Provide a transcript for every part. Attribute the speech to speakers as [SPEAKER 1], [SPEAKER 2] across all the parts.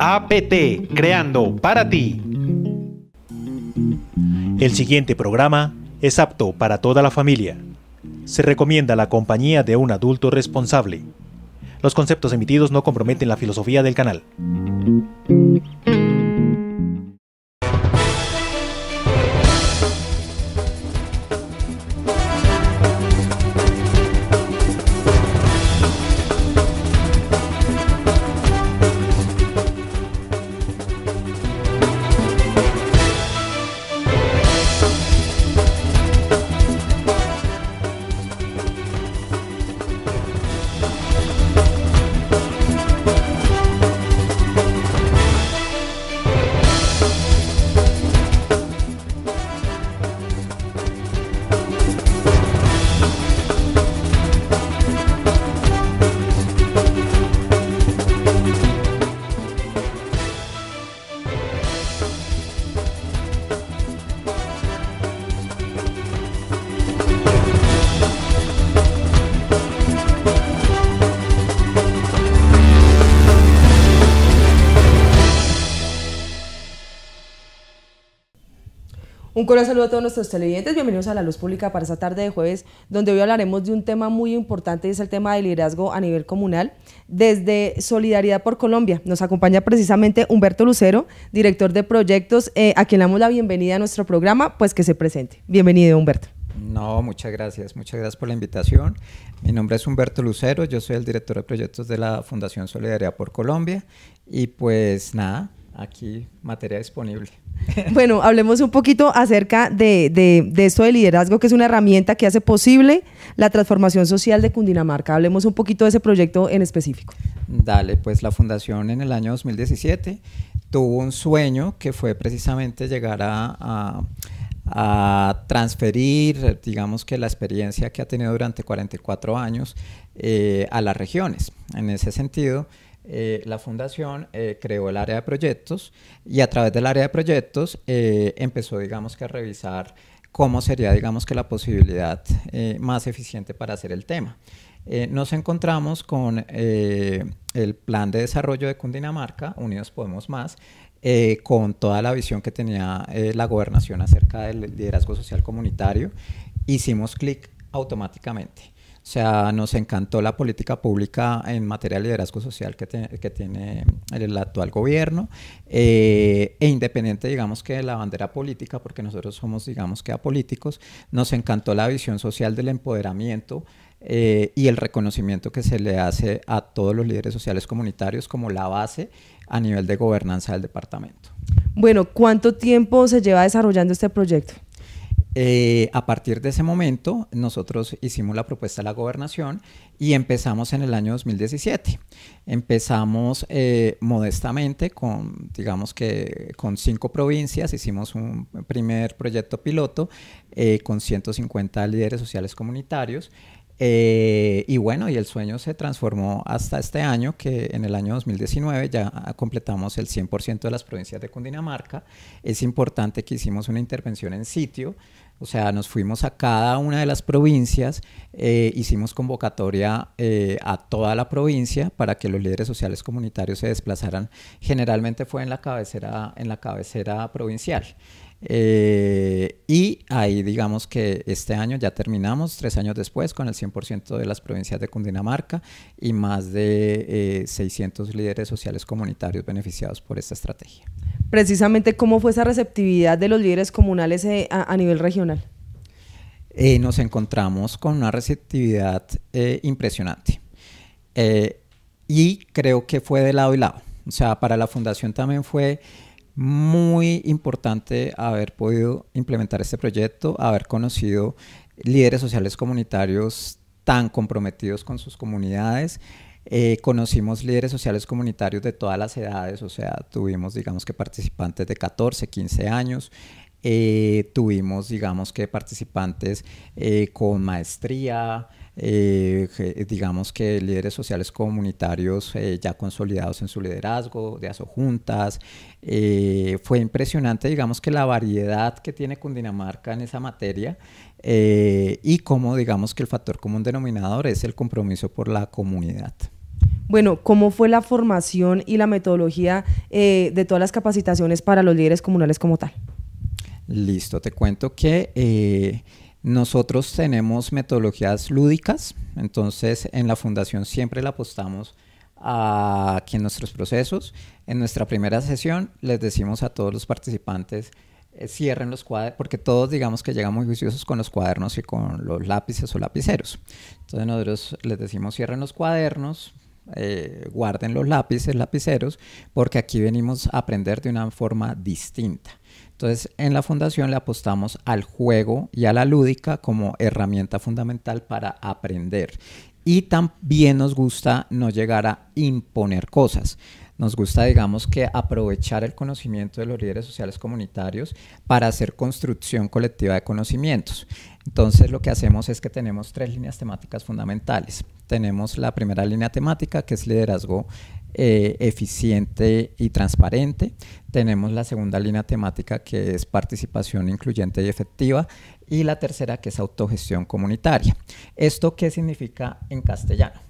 [SPEAKER 1] APT, creando para ti. El siguiente programa es apto para toda la familia. Se recomienda la compañía de un adulto responsable. Los conceptos emitidos no comprometen la filosofía del canal.
[SPEAKER 2] cordial saludo a todos nuestros televidentes, bienvenidos a La Luz Pública para esta tarde de jueves, donde hoy hablaremos de un tema muy importante y es el tema del liderazgo a nivel comunal. Desde Solidaridad por Colombia nos acompaña precisamente Humberto Lucero, director de proyectos, eh, a quien damos la bienvenida a nuestro programa, pues que se presente. Bienvenido Humberto. No,
[SPEAKER 3] muchas gracias, muchas gracias por la invitación. Mi nombre es Humberto Lucero, yo soy el director de proyectos de la Fundación Solidaridad por Colombia y pues nada, aquí materia disponible.
[SPEAKER 2] Bueno, hablemos un poquito acerca de, de, esto de liderazgo, que es una herramienta que hace posible la transformación social de Cundinamarca. Hablemos un poquito de ese proyecto en específico.
[SPEAKER 3] Dale, pues la fundación en el año 2017 tuvo un sueño que fue precisamente llegar a, transferir, digamos que la experiencia que ha tenido durante 44 años eh, a las regiones. En ese sentido, eh, la fundación eh, creó el área de proyectos y a través del área de proyectos eh, empezó, digamos, que a revisar cómo sería, digamos, que la posibilidad más eficiente para hacer el tema. nos encontramos con el plan de desarrollo de Cundinamarca, Unidos Podemos Más, con toda la visión que tenía la gobernación acerca del liderazgo social comunitario, hicimos clic automáticamente o sea, nos encantó la política pública en materia de liderazgo social que, tiene el actual gobierno, eh, e independiente, digamos, que de la bandera política, porque nosotros somos, digamos, que apolíticos, nos encantó la visión social del empoderamiento. Eh, y el reconocimiento que se le hace a todos los líderes sociales comunitarios como la base a nivel de gobernanza del departamento.
[SPEAKER 2] Bueno, ¿cuánto tiempo se lleva desarrollando este proyecto?
[SPEAKER 3] Eh, a partir de ese momento, nosotros hicimos la propuesta a la gobernación y empezamos en el año 2017. Empezamos eh, modestamente con, digamos que, con cinco provincias. Hicimos un primer proyecto piloto eh, con 150 líderes sociales comunitarios. Eh, y bueno, y el sueño se transformó hasta este año, que en el año 2019 ya completamos el 100% de las provincias de Cundinamarca. Es importante que hicimos una intervención en sitio, o sea, nos fuimos a cada una de las provincias, eh, hicimos convocatoria eh, a toda la provincia para que los líderes sociales comunitarios se desplazaran. Generalmente fue en la cabecera, en la cabecera provincial. Eh, y ahí digamos que este año ya terminamos, tres años después, con el 100% de las provincias de Cundinamarca y más de 600 eh, líderes sociales comunitarios beneficiados por esta estrategia.
[SPEAKER 2] Precisamente, ¿cómo fue esa receptividad de los líderes comunales eh, a, a, nivel regional?
[SPEAKER 3] nos encontramos con una receptividad impresionante y creo que fue de lado y lado. O sea, para la fundación también fue muy importante haber podido implementar este proyecto, haber conocido líderes sociales comunitarios tan comprometidos con sus comunidades. Eh, conocimos líderes sociales comunitarios de todas las edades, o sea, tuvimos, digamos que participantes de 14, 15 años, eh, tuvimos, digamos que participantes eh, con maestría, eh, digamos que líderes sociales comunitarios eh, ya consolidados en su liderazgo, de asojuntas. juntas eh, fue impresionante, digamos, que la variedad que tiene Cundinamarca en esa materia y cómo, digamos, que el factor común denominador es el compromiso por la comunidad.
[SPEAKER 2] Bueno, ¿cómo fue la formación y la metodología de todas las capacitaciones para los líderes comunales como tal?
[SPEAKER 3] Listo, te cuento que nosotros tenemos metodologías lúdicas, entonces en la fundación siempre la apostamos a que en nuestros procesos, en nuestra primera sesión, les decimos a todos los participantes eh, cierren los cuadernos, porque todos digamos que llegamos juiciosos con los cuadernos y con los lápices o lapiceros. Entonces nosotros les decimos cierren los cuadernos, eh, guarden los lápices, lapiceros, porque aquí venimos a aprender de una forma distinta. Entonces, en la fundación le apostamos al juego y a la lúdica como herramienta fundamental para aprender. Y también nos gusta no llegar a imponer cosas. Nos gusta, digamos, que aprovechar el conocimiento de los líderes sociales comunitarios para hacer construcción colectiva de conocimientos. Entonces, lo que hacemos es que tenemos tres líneas temáticas fundamentales. Tenemos la primera línea temática, que es liderazgo eh, eficiente y transparente. Tenemos la segunda línea temática que es participación incluyente y efectiva y la tercera que es autogestión comunitaria. ¿Esto qué significa en castellano?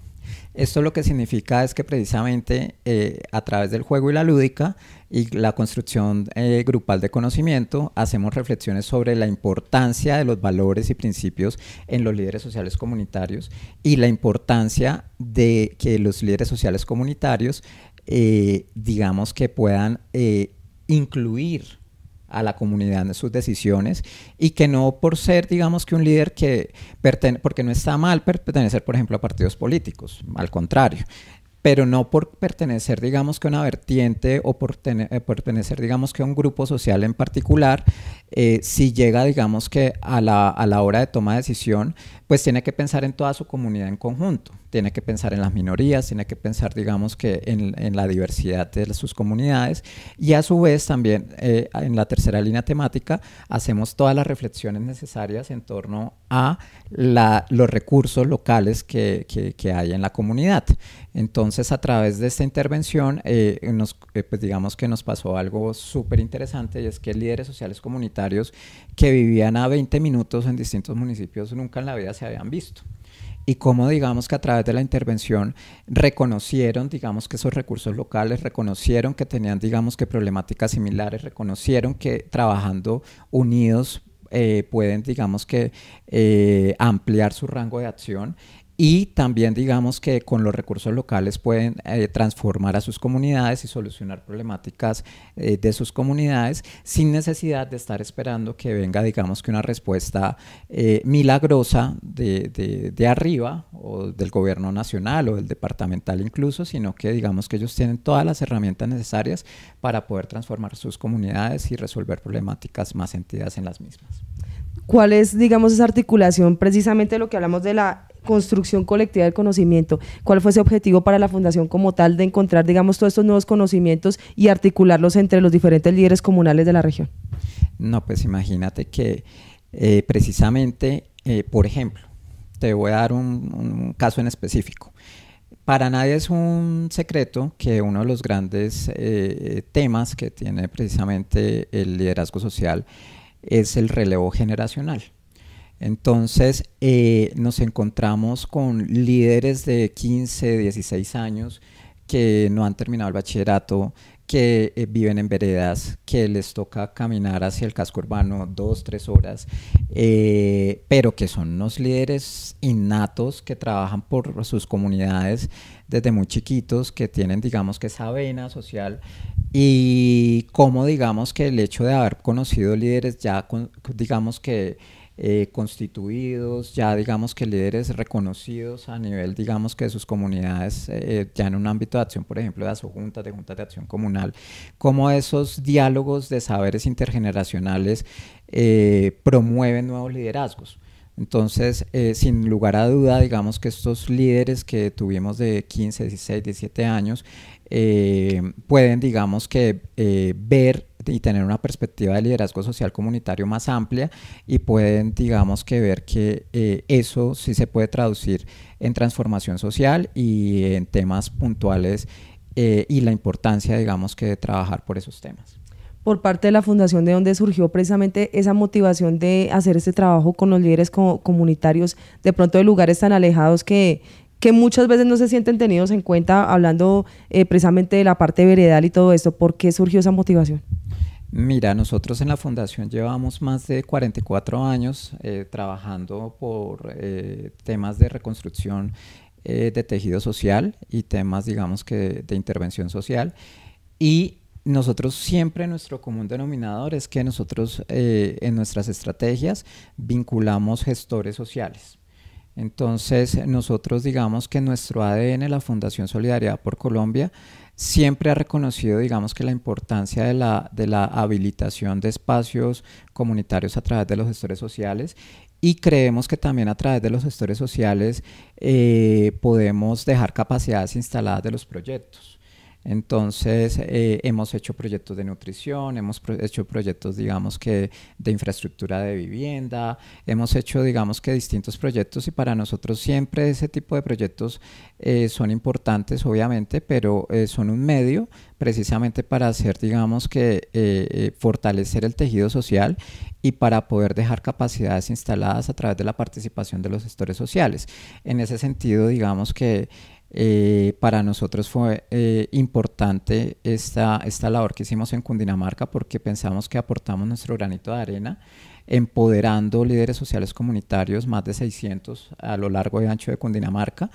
[SPEAKER 3] Esto lo que significa es que precisamente eh, a través del juego y la lúdica y la construcción eh, grupal de conocimiento hacemos reflexiones sobre la importancia de los valores y principios en los líderes sociales comunitarios y la importancia de que los líderes sociales comunitarios eh, digamos que puedan incluir a la comunidad en sus decisiones y que no por ser, digamos, que un líder que pertenece, porque no está mal pertenecer, por ejemplo, a partidos políticos, al contrario, pero no por pertenecer, digamos, que a una vertiente o por eh, pertenecer, digamos, que a un grupo social en particular, eh, si llega, digamos, que a la, a la hora de toma de decisión, pues tiene que pensar en toda su comunidad en conjunto tiene que pensar en las minorías, tiene que pensar, digamos, que en, la diversidad de sus comunidades y a su vez también eh, en la tercera línea temática hacemos todas las reflexiones necesarias en torno a los recursos locales que, hay en la comunidad. Entonces, a través de esta intervención, eh, nos, eh, pues, digamos que nos pasó algo súper interesante y es que líderes sociales comunitarios que vivían a 20 minutos en distintos municipios nunca en la vida se habían visto y cómo digamos que a través de la intervención reconocieron digamos que esos recursos locales, reconocieron que tenían digamos que problemáticas similares, reconocieron que trabajando unidos eh, pueden, digamos que, eh, ampliar su rango de acción y también digamos que con los recursos locales pueden eh, transformar a sus comunidades y solucionar problemáticas eh, de sus comunidades sin necesidad de estar esperando que venga digamos que una respuesta eh, milagrosa de, de, arriba o del gobierno nacional o del departamental incluso, sino que digamos que ellos tienen todas las herramientas necesarias para poder transformar sus comunidades y resolver problemáticas más sentidas en las mismas
[SPEAKER 2] cuál es, digamos, esa articulación, precisamente lo que hablamos de la construcción colectiva del conocimiento, cuál fue ese objetivo para la Fundación como tal de encontrar, digamos, todos estos nuevos conocimientos y articularlos entre los diferentes líderes comunales de la región.
[SPEAKER 3] No, pues imagínate que eh, precisamente, eh, por ejemplo, te voy a dar un, caso en específico. Para nadie es un secreto que uno de los grandes eh, temas que tiene precisamente el liderazgo social es el relevo generacional. Entonces eh, nos encontramos con líderes de 15, 16 años que no han terminado el bachillerato, que eh, viven en veredas, que les toca caminar hacia el casco urbano dos, tres horas, eh, pero que son unos líderes innatos que trabajan por sus comunidades desde muy chiquitos, que tienen digamos que esa vena social y cómo digamos que el hecho de haber conocido líderes ya, digamos que eh, constituidos, ya digamos que líderes reconocidos a nivel, digamos que de sus comunidades, eh, ya en un ámbito de acción, por ejemplo, de su de juntas de acción comunal, cómo esos diálogos de saberes intergeneracionales eh, promueven nuevos liderazgos. Entonces, sin lugar a duda, digamos que estos líderes que tuvimos de 15, 16, 17 años, eh, pueden, digamos que, eh, ver y tener una perspectiva de liderazgo social comunitario más amplia y pueden, digamos, que ver que eh, eso sí se puede traducir en transformación social y en temas puntuales y la importancia, digamos, que de trabajar por esos temas.
[SPEAKER 2] Por parte de la fundación, de donde surgió precisamente esa motivación de hacer este trabajo con los líderes comunitarios, de pronto de lugares tan alejados que, que muchas veces no se sienten tenidos en cuenta, hablando eh, precisamente de la parte veredal y todo esto. ¿Por qué surgió esa motivación?
[SPEAKER 3] Mira, nosotros en la fundación llevamos más de 44 años eh, trabajando por eh, temas de reconstrucción de tejido social y temas, digamos que, de intervención social. Y nosotros siempre nuestro común denominador es que nosotros en nuestras estrategias vinculamos gestores sociales. Entonces, nosotros digamos que nuestro ADN, la Fundación Solidaridad por Colombia, siempre ha reconocido, digamos, que la importancia de la, de la habilitación de espacios comunitarios a través de los gestores sociales y creemos que también a través de los gestores sociales eh, podemos dejar capacidades instaladas de los proyectos. Entonces, eh, hemos hecho proyectos de nutrición, hemos hecho proyectos, digamos que, de infraestructura de vivienda, hemos hecho, digamos que, distintos proyectos y para nosotros siempre ese tipo de proyectos eh, son importantes, obviamente, pero eh, son un medio precisamente para hacer, digamos que, fortalecer el tejido social y para poder dejar capacidades instaladas a través de la participación de los sectores sociales. En ese sentido, digamos que... Eh, para nosotros fue eh, importante esta, labor que hicimos en Cundinamarca porque pensamos que aportamos nuestro granito de arena empoderando líderes sociales comunitarios, más de 600 a lo largo y ancho de Cundinamarca,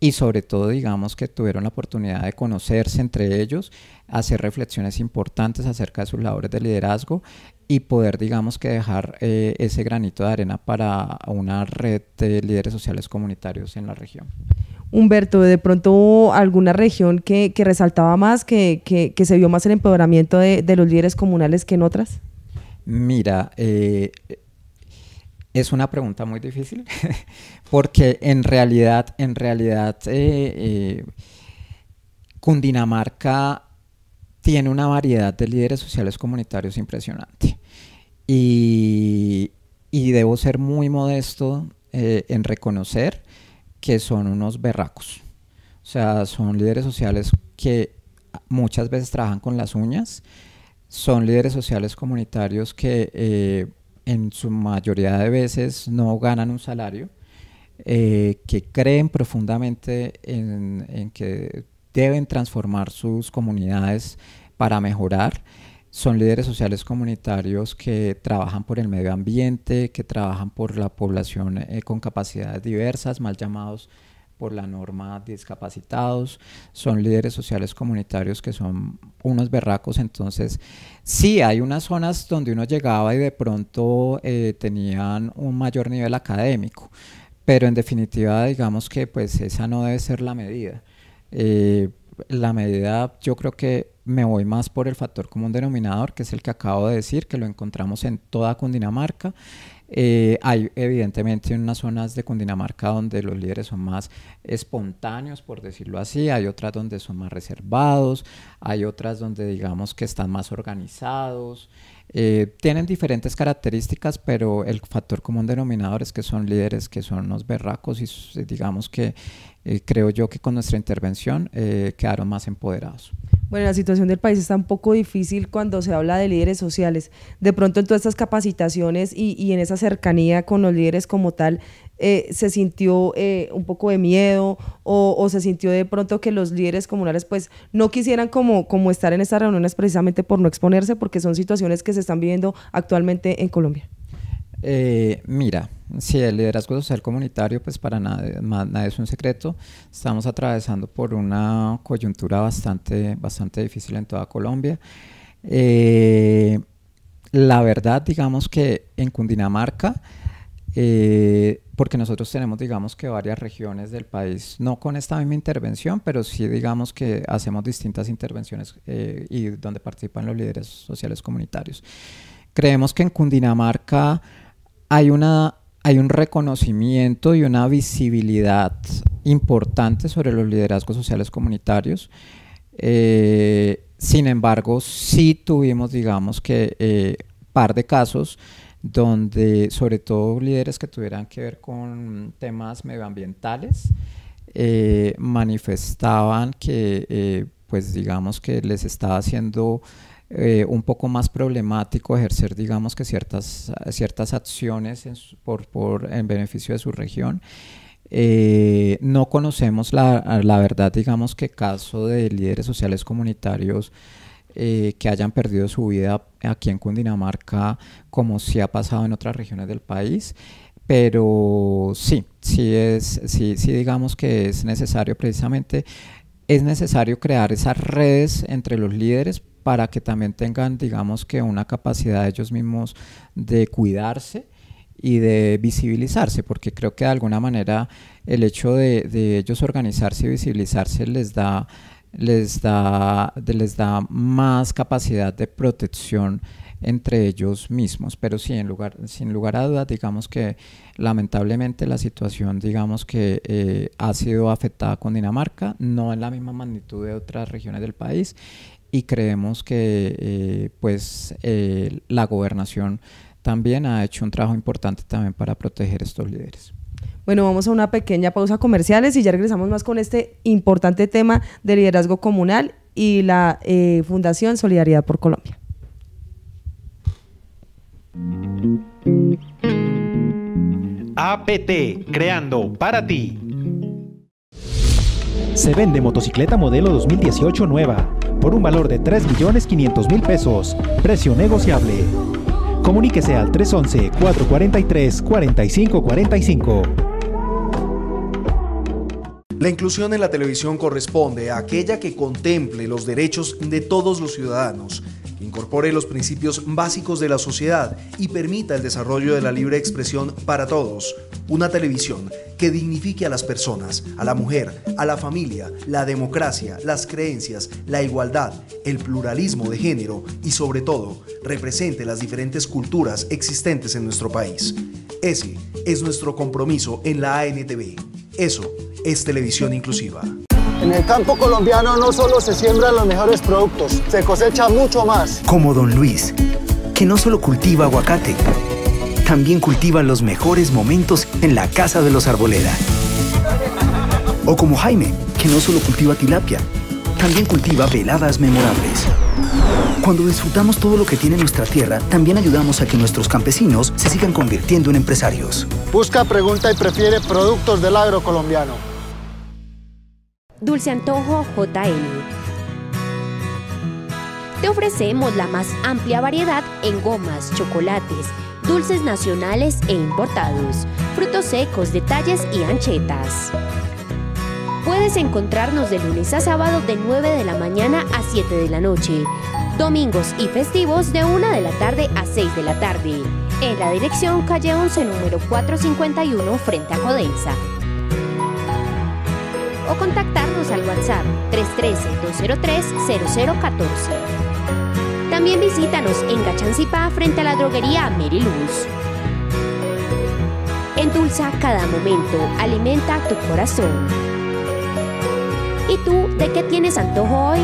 [SPEAKER 3] y sobre todo digamos que tuvieron la oportunidad de conocerse entre ellos, hacer reflexiones importantes acerca de sus labores de liderazgo y poder digamos que dejar eh, ese granito de arena para una red de líderes sociales comunitarios en la región.
[SPEAKER 2] Humberto, de pronto alguna región que, resaltaba más, que, se vio más el empoderamiento de, los líderes comunales que en otras?
[SPEAKER 3] Mira, eh, es una pregunta muy difícil, porque en realidad, en realidad, eh, eh, Cundinamarca tiene una variedad de líderes sociales comunitarios impresionante. Y, y debo ser muy modesto en reconocer que son unos berracos. O sea, son líderes sociales que muchas veces trabajan con las uñas, son líderes sociales comunitarios que eh, en su mayoría de veces no ganan un salario, eh, que creen profundamente en que deben transformar sus comunidades para mejorar son líderes sociales comunitarios que trabajan por el medio ambiente, que trabajan por la población eh, con capacidades diversas, mal llamados por la norma discapacitados, son líderes sociales comunitarios que son unos berracos, entonces sí hay unas zonas donde uno llegaba y de pronto eh, tenían un mayor nivel académico, pero en definitiva digamos que pues esa no debe ser la medida. Eh, la medida yo creo que me voy más por el factor común denominador, que es el que acabo de decir, que lo encontramos en toda Cundinamarca. Eh, hay evidentemente unas zonas de Cundinamarca donde los líderes son más espontáneos, por decirlo así, hay otras donde son más reservados, hay otras donde digamos que están más organizados. Eh, tienen diferentes características, pero el factor común denominador es que son líderes que son unos berracos y digamos que eh, creo yo que con nuestra intervención eh, quedaron más empoderados.
[SPEAKER 2] Bueno, la situación del país está un poco difícil cuando se habla de líderes sociales. De pronto en todas estas capacitaciones y, en esa cercanía con los líderes como tal, eh, se sintió un poco de miedo o, o, se sintió de pronto que los líderes comunales pues no quisieran como, como estar en estas reuniones precisamente por no exponerse porque son situaciones que se están viviendo actualmente en Colombia.
[SPEAKER 3] Eh, mira, si el liderazgo social comunitario, pues para nada, nada, es un secreto. Estamos atravesando por una coyuntura bastante, bastante difícil en toda Colombia. Eh, la verdad, digamos que en Cundinamarca, eh, porque nosotros tenemos, digamos que varias regiones del país, no con esta misma intervención, pero sí digamos que hacemos distintas intervenciones y donde participan los líderes sociales comunitarios. Creemos que en Cundinamarca hay, una, hay un reconocimiento y una visibilidad importante sobre los liderazgos sociales comunitarios. Eh, sin embargo, sí tuvimos, digamos, que eh, par de casos donde, sobre todo líderes que tuvieran que ver con temas medioambientales, eh, manifestaban que, eh, pues, digamos que les estaba haciendo eh, un poco más problemático ejercer, digamos, que ciertas, ciertas acciones por, por, en beneficio de su región. Eh, no conocemos la, verdad, digamos, que caso de líderes sociales comunitarios eh, que hayan perdido su vida aquí en Cundinamarca, como si ha pasado en otras regiones del país pero sí, sí es, sí, sí digamos que es necesario precisamente es necesario crear esas redes entre los líderes para que también tengan, digamos que, una capacidad ellos mismos de cuidarse y de visibilizarse, porque creo que de alguna manera el hecho de, ellos organizarse y visibilizarse les da, les da, les da más capacidad de protección entre ellos mismos. Pero sí, en lugar, sin lugar a dudas, digamos que lamentablemente la situación, digamos que eh, ha sido afectada con Dinamarca, no en la misma magnitud de otras regiones del país, y creemos que eh, pues eh, la gobernación también ha hecho un trabajo importante también para proteger a estos líderes.
[SPEAKER 2] Bueno, vamos a una pequeña pausa comerciales y ya regresamos más con este importante tema de liderazgo comunal y la Fundación Solidaridad por Colombia.
[SPEAKER 1] APT, creando para ti. Se vende motocicleta modelo 2018 nueva por un valor de 3.500.000 pesos, precio negociable. Comuníquese al 311-443-4545.
[SPEAKER 4] La inclusión en la televisión corresponde a aquella que contemple los derechos de todos los ciudadanos incorpore los principios básicos de la sociedad y permita el desarrollo de la libre expresión para todos. Una televisión que dignifique a las personas, a la mujer, a la familia, la democracia, las creencias, la igualdad, el pluralismo de género y sobre todo represente las diferentes culturas existentes en nuestro país. Ese es nuestro compromiso en la ANTV. Eso es televisión inclusiva. En el campo colombiano no solo se siembran los mejores productos, se cosecha mucho más. Como don Luis, que no solo cultiva aguacate, también cultiva los mejores momentos en la casa de los Arboleda. O como Jaime, que no solo cultiva tilapia, también cultiva veladas memorables. Cuando disfrutamos todo lo que tiene nuestra tierra, también ayudamos a que nuestros campesinos se sigan convirtiendo en empresarios. Busca, pregunta y
[SPEAKER 1] prefiere productos del agro colombiano.
[SPEAKER 2] Dulce Antojo JL. Te ofrecemos la más amplia variedad en gomas, chocolates, dulces nacionales e importados, frutos secos, detalles y anchetas. Puedes encontrarnos de lunes a sábado de 9 de la mañana a 7 de la noche, domingos y festivos de 1 de la tarde a 6 de la tarde, en la dirección calle 11 número 451 frente a Codensa o contactarnos al WhatsApp 313-203-0014. También visítanos en Gachancipá frente a la droguería Meriluz. Endulza cada momento, alimenta tu corazón. ¿Y tú de qué tienes antojo hoy?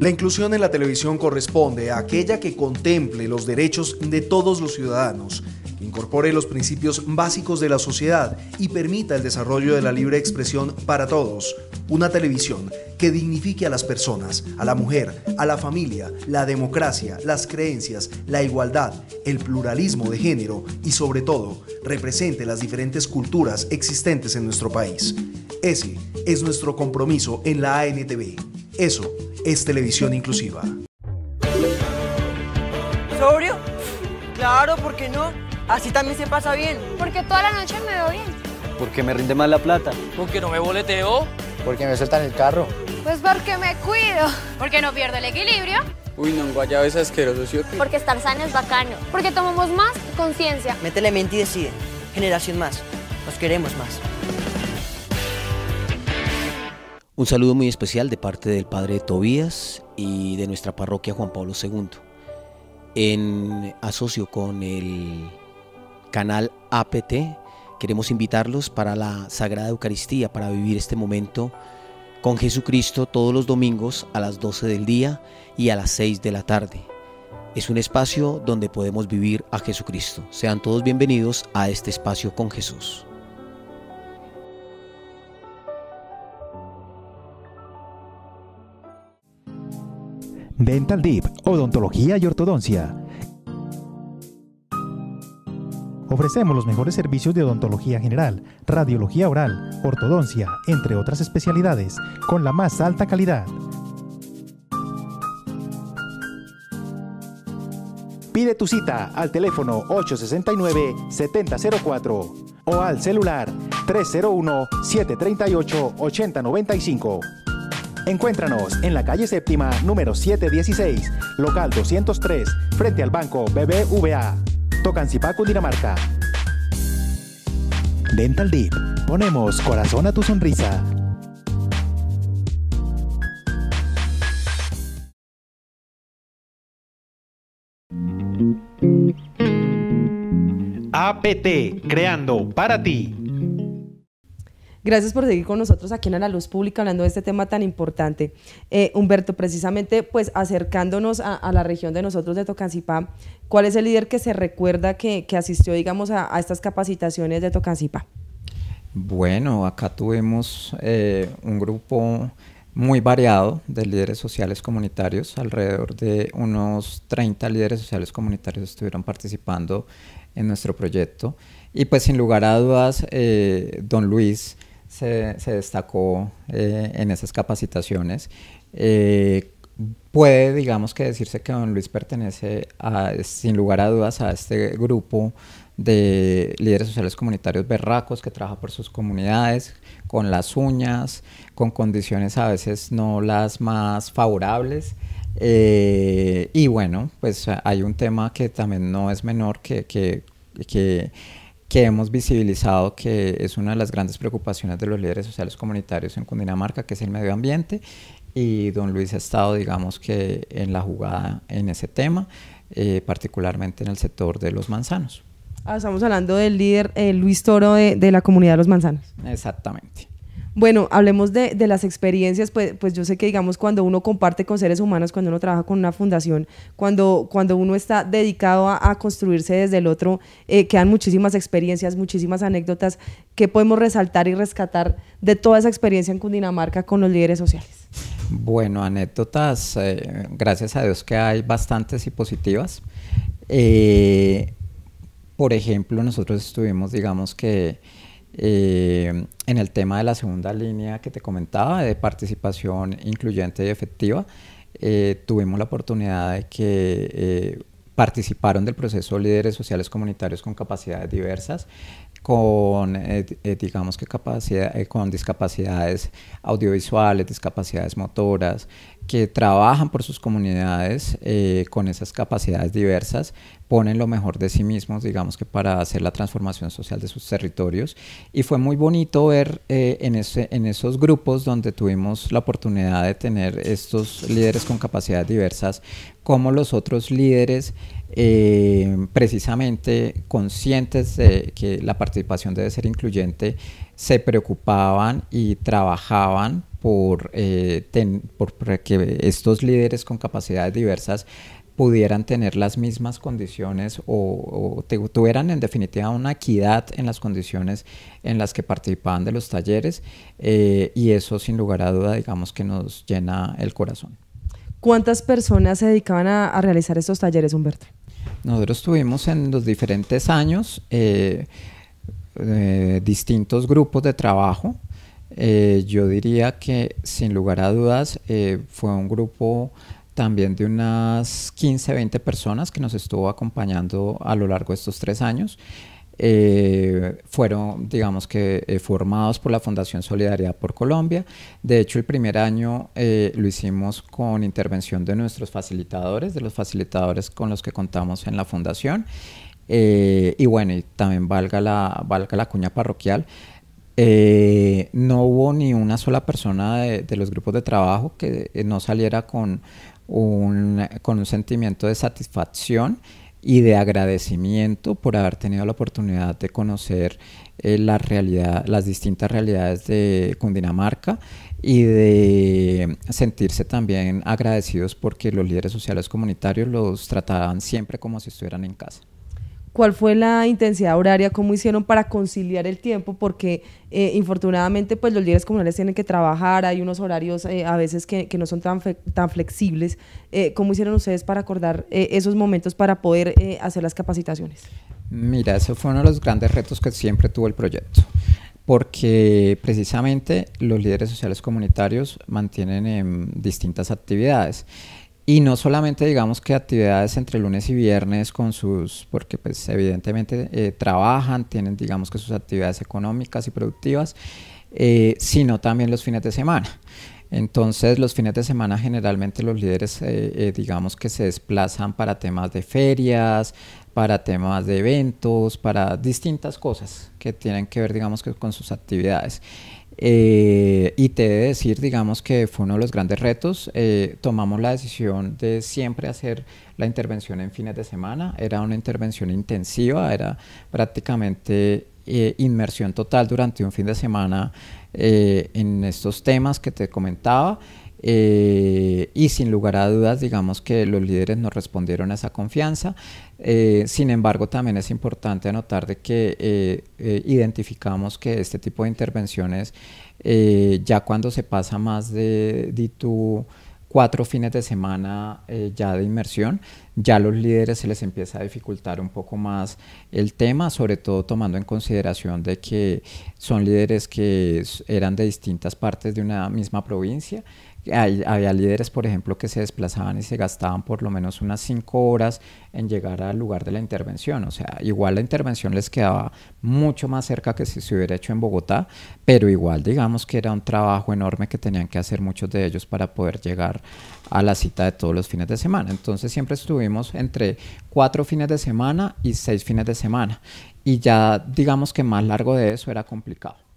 [SPEAKER 4] La inclusión en la televisión corresponde a aquella que contemple los derechos de todos los ciudadanos, incorpore los principios básicos de la sociedad y permita el desarrollo de la libre expresión para todos. Una televisión que dignifique a las personas, a la mujer, a la familia, la democracia, las creencias, la igualdad, el pluralismo de género y sobre todo represente las diferentes culturas existentes en nuestro país. Ese es nuestro compromiso en la ANTV. Eso es televisión inclusiva.
[SPEAKER 2] ¿Sobrio? Claro, ¿por qué no? Así también se pasa bien. Porque toda la noche me veo bien.
[SPEAKER 3] Porque me rinde más la plata.
[SPEAKER 2] Porque no me boleteo. Porque me sueltan el carro. Pues porque me cuido. Porque no pierdo el equilibrio. Uy, no, guayaba es asqueroso, ¿sí Porque estar sano es bacano. Porque tomamos más conciencia. Métele mente y decide. Generación más. Nos queremos más.
[SPEAKER 3] Un saludo muy especial de parte del Padre Tobías y de nuestra parroquia Juan Pablo II, en asocio con el canal APT. Queremos invitarlos para la Sagrada Eucaristía, para vivir este momento con Jesucristo todos los domingos a las 12 del día y a las 6 de la tarde. Es un espacio donde podemos vivir a Jesucristo. Sean todos bienvenidos a este espacio con Jesús.
[SPEAKER 1] Dental Deep, odontología y ortodoncia. Ofrecemos los mejores servicios de odontología general, radiología oral, ortodoncia, entre otras especialidades, con la más alta calidad. Pide tu cita al teléfono 869-7004 o al celular 301-738-8095. Encuéntranos en la calle séptima, número 716, local 203, frente al banco BBVA, Tocancipacu, Dinamarca. Dental Deep, ponemos corazón a tu sonrisa. APT, creando para ti.
[SPEAKER 2] Gracias por seguir con nosotros aquí en la Luz Pública hablando de este tema tan importante. Eh, Humberto, precisamente pues acercándonos a, la región de nosotros de Tocancipá, ¿cuál es el líder que se recuerda que, asistió, digamos, a, estas capacitaciones de Tocancipá?
[SPEAKER 3] Bueno, acá tuvimos eh, un grupo muy variado de líderes sociales comunitarios. Alrededor de unos 30 líderes sociales comunitarios estuvieron participando en nuestro proyecto. Y pues sin lugar a dudas, eh, don Luis se, destacó eh, en esas capacitaciones. Eh, puede, digamos que decirse que don Luis pertenece a, sin lugar a dudas a este grupo de líderes sociales comunitarios berracos que trabaja por sus comunidades, con las uñas, con condiciones a veces no las más favorables. Eh, y bueno, pues hay un tema que también no es menor, que, que, que que hemos visibilizado que es una de las grandes preocupaciones de los líderes sociales comunitarios en Cundinamarca, que es el medio ambiente, y don Luis ha estado, digamos que, en la jugada en ese tema, eh, particularmente en el sector de los manzanos.
[SPEAKER 2] Ah, estamos hablando del líder eh, Luis Toro de, de la comunidad de los manzanos. Exactamente. Bueno, hablemos de, las experiencias, pues, pues, yo sé que digamos cuando uno comparte con seres humanos, cuando uno trabaja con una fundación, cuando, cuando uno está dedicado a, construirse desde el otro, eh, quedan muchísimas experiencias, muchísimas anécdotas que podemos resaltar y rescatar de toda esa experiencia en Cundinamarca con los líderes sociales.
[SPEAKER 3] Bueno, anécdotas, eh, gracias a Dios que hay bastantes y positivas. Eh, por ejemplo, nosotros estuvimos, digamos que eh, en el tema de la segunda línea que te comentaba, de participación incluyente y efectiva, eh, tuvimos la oportunidad de que eh, participaron del proceso líderes sociales comunitarios con capacidades diversas con, eh, eh, digamos que capacidad, eh, con discapacidades audiovisuales, discapacidades motoras, que trabajan por sus comunidades con esas capacidades diversas, ponen lo mejor de sí mismos, digamos que para hacer la transformación social de sus territorios. Y fue muy bonito ver en, en esos grupos donde tuvimos la oportunidad de tener estos líderes con capacidades diversas, como los otros líderes eh, precisamente conscientes de que la participación debe ser incluyente, se preocupaban y trabajaban por, eh, por, que estos líderes con capacidades diversas pudieran tener las mismas condiciones o, tuvieran en definitiva una equidad en las condiciones en las que participaban de los talleres eh, y eso sin lugar a duda digamos que nos llena el corazón.
[SPEAKER 2] ¿Cuántas personas se dedicaban a realizar estos talleres, Humberto?
[SPEAKER 3] Nosotros tuvimos en los diferentes años eh, eh, distintos grupos de trabajo. Eh, yo diría que sin lugar a dudas fue un grupo también de unas 15, 20 personas que nos estuvo acompañando a lo largo de estos tres años. Eh, fueron, digamos que, eh, formados por la Fundación Solidaridad por Colombia. De hecho, el primer año eh, lo hicimos con intervención de nuestros facilitadores, de los facilitadores con los que contamos en la Fundación. y bueno, también valga la, valga la cuña parroquial. no hubo ni una sola persona de, los grupos de trabajo que no saliera con con un sentimiento de satisfacción y de agradecimiento por haber tenido la oportunidad de conocer eh, la realidad, las distintas realidades de Cundinamarca y de sentirse también agradecidos porque los líderes sociales comunitarios los trataban siempre como si estuvieran en casa
[SPEAKER 2] cuál fue la intensidad horaria, cómo hicieron para conciliar el tiempo, porque eh, infortunadamente pues los líderes comunales tienen que trabajar, hay unos horarios eh, a veces que, no son tan, tan flexibles. Eh, ¿Cómo hicieron ustedes para acordar esos momentos para poder hacer las capacitaciones?
[SPEAKER 3] Mira, ese fue uno de los grandes retos que siempre tuvo el proyecto, porque precisamente los líderes sociales comunitarios mantienen em, distintas actividades. Y no solamente digamos que actividades entre lunes y viernes con sus, porque pues evidentemente eh, trabajan, tienen digamos que sus actividades económicas y productivas, eh, sino también los fines de semana. Entonces los fines de semana generalmente los líderes eh, digamos que se desplazan para temas de ferias, para temas de eventos, para distintas cosas que tienen que ver digamos que con sus actividades y te he de decir, digamos, que fue uno de los grandes retos. Eh, tomamos la decisión de siempre hacer la intervención en fines de semana. Era una intervención intensiva, era prácticamente eh, inmersión total durante un fin de semana eh, en estos temas que te comentaba. Eh, y sin lugar a dudas, digamos que los líderes nos respondieron a esa confianza. Eh, sin embargo, también es importante anotar de que eh, identificamos que este tipo de intervenciones, ya cuando se pasa más de, de cuatro fines de semana ya de inmersión, ya los líderes se les empieza a dificultar un poco más el tema, sobre todo tomando en consideración de que son líderes que eran de distintas partes de una misma provincia había líderes, por ejemplo, que se desplazaban y se gastaban por lo menos unas cinco horas en llegar al lugar de la intervención. O sea, igual la intervención les quedaba mucho más cerca que si se hubiera hecho en Bogotá, pero igual digamos que era un trabajo enorme que tenían que hacer muchos de ellos para poder llegar a la cita de todos los fines de semana. Entonces siempre estuvimos entre cuatro fines de semana y seis fines de semana. Y ya digamos que más largo de eso era complicado.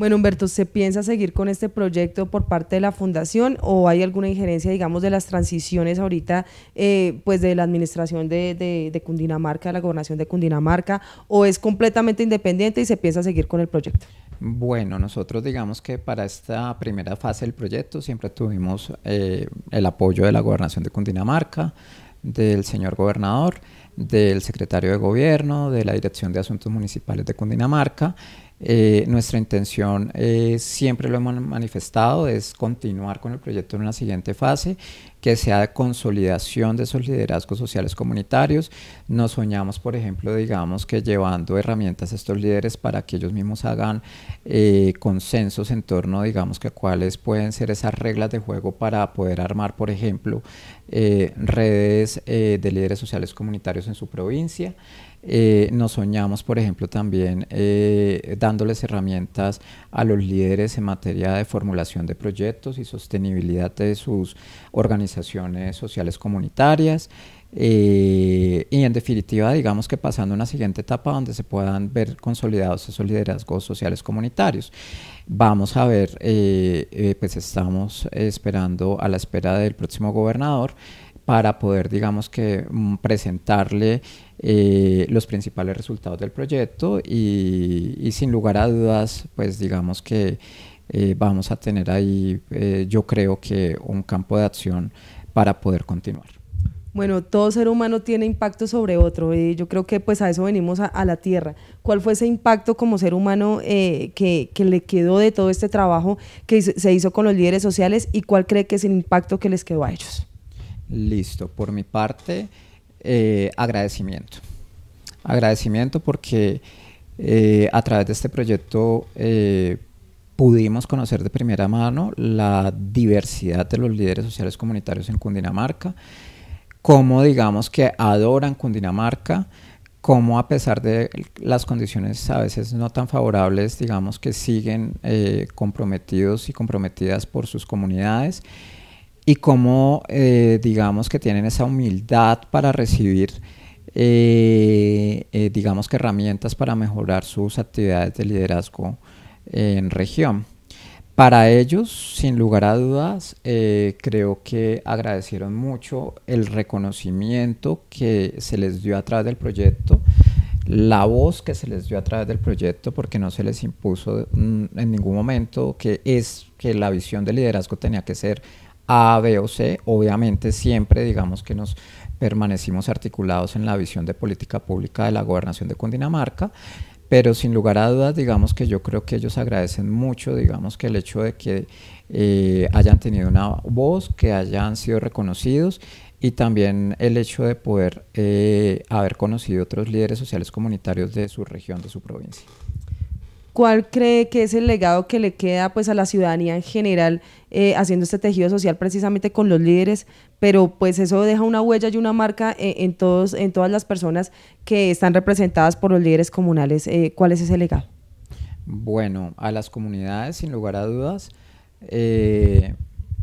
[SPEAKER 2] Bueno, Humberto, ¿se piensa seguir con este proyecto por parte de la Fundación o hay alguna injerencia, digamos, de las transiciones ahorita, eh, pues de la administración de, Cundinamarca, de la gobernación de Cundinamarca, o es completamente independiente y se piensa seguir con el proyecto?
[SPEAKER 3] Bueno, nosotros digamos que para esta primera fase del proyecto siempre tuvimos eh, el apoyo de la gobernación de Cundinamarca, del señor gobernador, del secretario de gobierno, de la Dirección de Asuntos Municipales de Cundinamarca eh, nuestra intención, eh, siempre lo hemos manifestado, es continuar con el proyecto en una siguiente fase, que sea de consolidación de esos liderazgos sociales comunitarios. Nos soñamos, por ejemplo, digamos que llevando herramientas a estos líderes para que ellos mismos hagan eh, consensos en torno, digamos que a cuáles pueden ser esas reglas de juego para poder armar, por ejemplo, redes de líderes sociales comunitarios en su provincia. Eh, nos soñamos, por ejemplo, también eh, dándoles herramientas a los líderes en materia de formulación de proyectos y sostenibilidad de sus organizaciones sociales comunitarias. Eh, y en definitiva, digamos que pasando a una siguiente etapa donde se puedan ver consolidados esos liderazgos sociales comunitarios. Vamos a ver, pues estamos esperando a la espera del próximo gobernador para poder, digamos que, mm, presentarle eh, los principales resultados del proyecto y, sin lugar a dudas, pues digamos que eh, vamos a tener ahí, eh, yo creo que, un campo de acción para poder continuar.
[SPEAKER 2] Bueno, todo ser humano tiene impacto sobre otro. y yo creo que pues a eso venimos a, la Tierra. ¿Cuál fue ese impacto como ser humano que, le quedó de todo este trabajo que se hizo con los líderes sociales y cuál cree que es el impacto que les quedó a ellos?
[SPEAKER 3] Listo, por mi parte, eh, agradecimiento. Agradecimiento porque eh, a través de este proyecto eh, pudimos conocer de primera mano la diversidad de los líderes sociales comunitarios en Cundinamarca, cómo digamos que adoran Cundinamarca, cómo a pesar de las condiciones a veces no tan favorables, digamos que siguen comprometidos y comprometidas por sus comunidades y cómo eh, digamos que tienen esa humildad para recibir eh, eh, digamos que herramientas para mejorar sus actividades de liderazgo en región. Para ellos, sin lugar a dudas, creo que agradecieron mucho el reconocimiento que se les dio a través del proyecto, la voz que se les dio a través del proyecto, porque no se les impuso mm, en ningún momento que es que la visión de liderazgo tenía que ser a, B o C, obviamente siempre digamos que nos permanecimos articulados en la visión de política pública de la gobernación de Cundinamarca, pero sin lugar a dudas digamos que yo creo que ellos agradecen mucho digamos que el hecho de que eh, hayan tenido una voz, que hayan sido reconocidos y también el hecho de poder eh, haber conocido otros líderes sociales comunitarios de su región, de su provincia.
[SPEAKER 2] ¿Cuál cree que es el legado que le queda pues a la ciudadanía en general eh, haciendo este tejido social precisamente con los líderes? Pero pues eso deja una huella y una marca eh, en, todos, en todas las personas que están representadas por los líderes comunales. Eh, ¿Cuál es ese legado?
[SPEAKER 3] Bueno, a las comunidades sin lugar a dudas,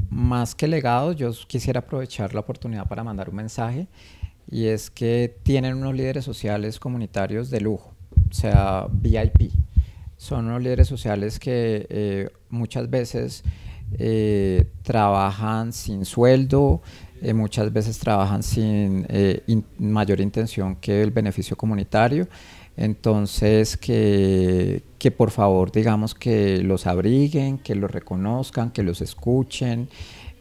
[SPEAKER 3] más que legado, yo quisiera aprovechar la oportunidad para mandar un mensaje y es que tienen unos líderes sociales comunitarios de lujo, o sea, VIP son unos líderes sociales que eh, eh, eh, muchas veces trabajan sin sueldo, muchas veces trabajan sin mayor intención que el beneficio comunitario. Entonces, que, que, por favor, digamos, que los abriguen, que los reconozcan, que los escuchen,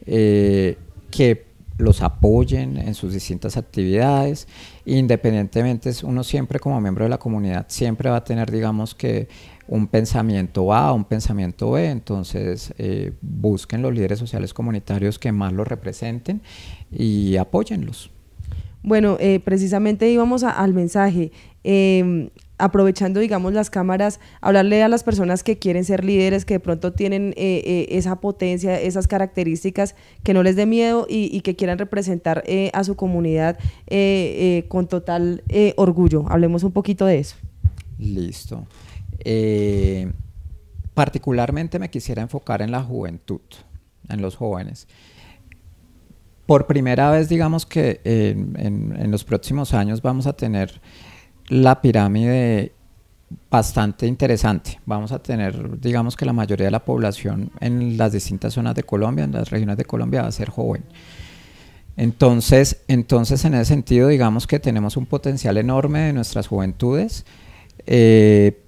[SPEAKER 3] que los apoyen en sus distintas actividades. Independientemente, uno siempre como miembro de la comunidad siempre va a tener, digamos que, un pensamiento A, un pensamiento B. Entonces, eh, busquen los líderes sociales comunitarios que más los representen y apóyenlos.
[SPEAKER 2] Bueno, eh, precisamente íbamos al mensaje. Em, aprovechando, digamos, las cámaras, hablarle a las personas que quieren ser líderes, que de pronto tienen eh, eh, esa potencia, esas características, que no les dé miedo y, que quieran representar eh, a su comunidad con total orgullo. Hablemos un poquito de eso.
[SPEAKER 3] Listo. particularmente me quisiera enfocar en la juventud, en los jóvenes por primera vez, digamos que en, los próximos años vamos a tener la pirámide bastante interesante. Vamos a tener, digamos que la mayoría de la población en las distintas zonas de Colombia, en las regiones de Colombia, va a ser joven. Entonces, entonces en ese sentido, digamos que tenemos un potencial enorme de nuestras juventudes. Eh,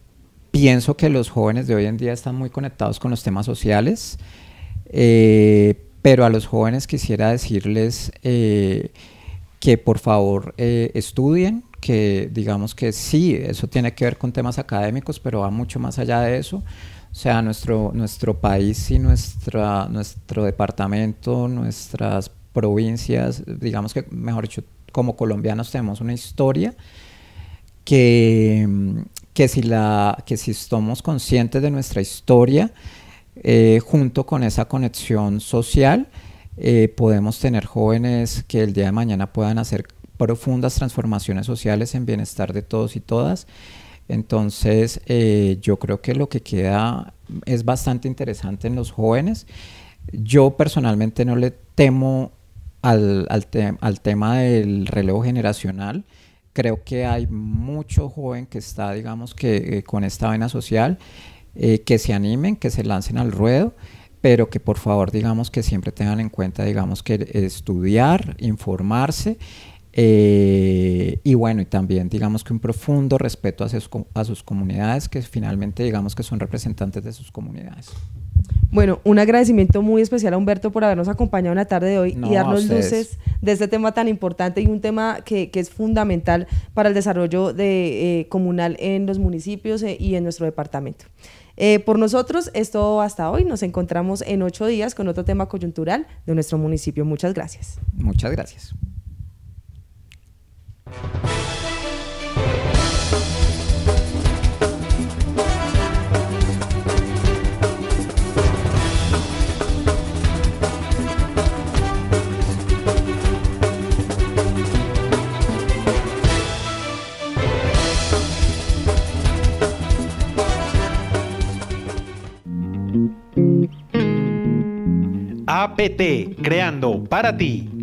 [SPEAKER 3] pienso que los jóvenes de hoy en día están muy conectados con los temas sociales, eh, pero a los jóvenes quisiera decirles eh, que por favor estudien, que digamos que sí, eso tiene que ver con temas académicos, pero va mucho más allá de eso. O sea, nuestro, nuestro país y nuestra, nuestro departamento, nuestras provincias, digamos que, mejor dicho, como colombianos tenemos una historia que, que, si, la, que si somos conscientes de nuestra historia, eh, junto con esa conexión social, eh, podemos tener jóvenes que el día de mañana puedan hacer profundas transformaciones sociales en bienestar de todos y todas. Entonces, eh, yo creo que lo que queda es bastante interesante en los jóvenes. Yo personalmente no le temo al, al, tema del relevo generacional. Creo que hay mucho joven que está, digamos, que eh, con esta vena social, eh, que se animen, que se lancen al ruedo, pero que por favor, digamos, que siempre tengan en cuenta, digamos, que estudiar, informarse eh, y bueno, y también digamos que un profundo respeto a sus, a sus comunidades, que finalmente digamos que son representantes de sus comunidades.
[SPEAKER 2] Bueno, un agradecimiento muy especial a Humberto por habernos acompañado en la tarde de hoy y darnos luces de este tema tan importante y un tema que, que es fundamental para el desarrollo de, eh, comunal en los municipios eh, y en nuestro departamento. por nosotros es todo hasta hoy. Nos encontramos en ocho días con otro tema coyuntural de nuestro municipio. Muchas gracias. Muchas gracias.
[SPEAKER 1] APT, creando para ti.